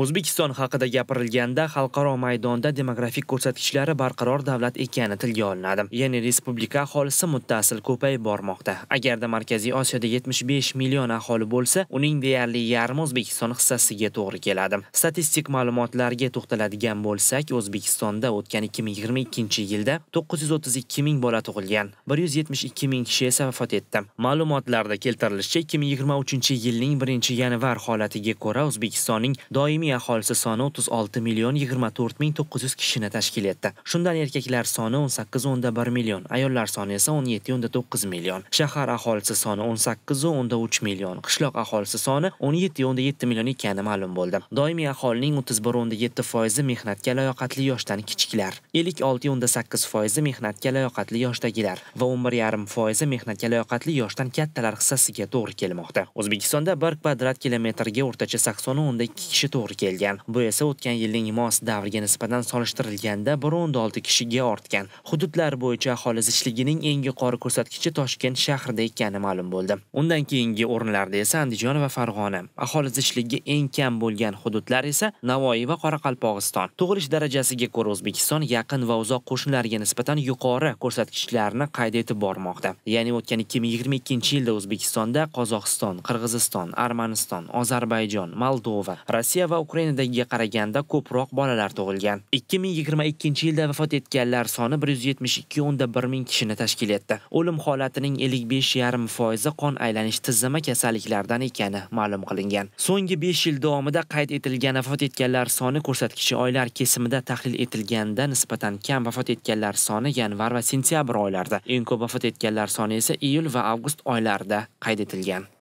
O'zbekiston haqida gapirilganda xalqaro maydonda demografik ko'rsatkichlari barqaror davlat ekani tilga olinadi. Ya'ni respublika aholisi muttasil ko'payib bormoqda. Agarda Markaziy Osiyoda 75 million aholi bo'lsa, uning deyarli yarmi O'zbekiston hissasiga to'g'ri keladi. Statistik ma'lumotlarga to'xtaladigan bo'lsak, O'zbekistonda o'tgan 2022-yilda 932 ming bola tug'ilgan, 172 ming kishi esa vafot etdi. Ma'lumotlarda keltirilishicha, 2023-yilning 1-yanvar holatiga ko'ra O'zbekistonning doimiy Bohemiya aholisi soni 36 million 24 ming 900 kishini tashkil etdi. Shundan erkaklar soni 18.1 million, ayollar soni esa 17.9 million. Shahar aholisi soni 18.3 million, qishloq aholisi soni 17.7 million ekani ma'lum bo'ldi. Doimiy aholining 31.7% mehnatga layoqatli yoshdan kichiklar, 56.8% mehnatga layoqatli yoshdagilar va 11.5% mehnatga layoqatli yoshdan kattalar hissasiga to'g'ri kelmoqda. O'zbekistonda 1 kvadrat kilometrga o'rtacha 80.2 kishi to'g'ri to'g'ri kelgan. Bu esa o'tgan yilning mos davriga nisbatan solishtirilganda 1.6 kishiga ortgan. Hududlar bo'yicha aholi zichligining eng yuqori ko'rsatkichi Toshkent shahrida ekani ma'lum bo'ldi. Undan keyingi o'rinlarda esa Andijon va Farg'ona. Aholi zichligi eng kam bo'lgan hududlar esa Navoiy va Qoraqalpog'iston. Tug'ilish darajasiga ko'ra O'zbekiston yaqin va uzoq qo'shnilarga nisbatan yuqori ko'rsatkichlarni qayd etib bormoqda. Ya'ni o'tgan 2022-yilda O'zbekistonda Qozog'iston, Qirg'iziston, Armaniston, Ozarbayjon, Moldova, Rossiya va Ukrainadagiga qaraganda ko'proq bolalar tug'ilgan. 2022 yilda vafot etganlar soni 172.1 ming kishini tashkil etdi. O'lim holatining 55.5% qon aylanish tizimi kasalliklardan ekani ma'lum qilingan. So'nggi 5 yil davomida qayd etilgan vafot etganlar soni ko'rsatkichi oylar kesimida tahlil etilganda nisbatan kam vafot etganlar soni yanvar va sentyabr oylarida, eng ko'p vafot etganlar soni esa iyul va avgust oylarida qayd etilgan.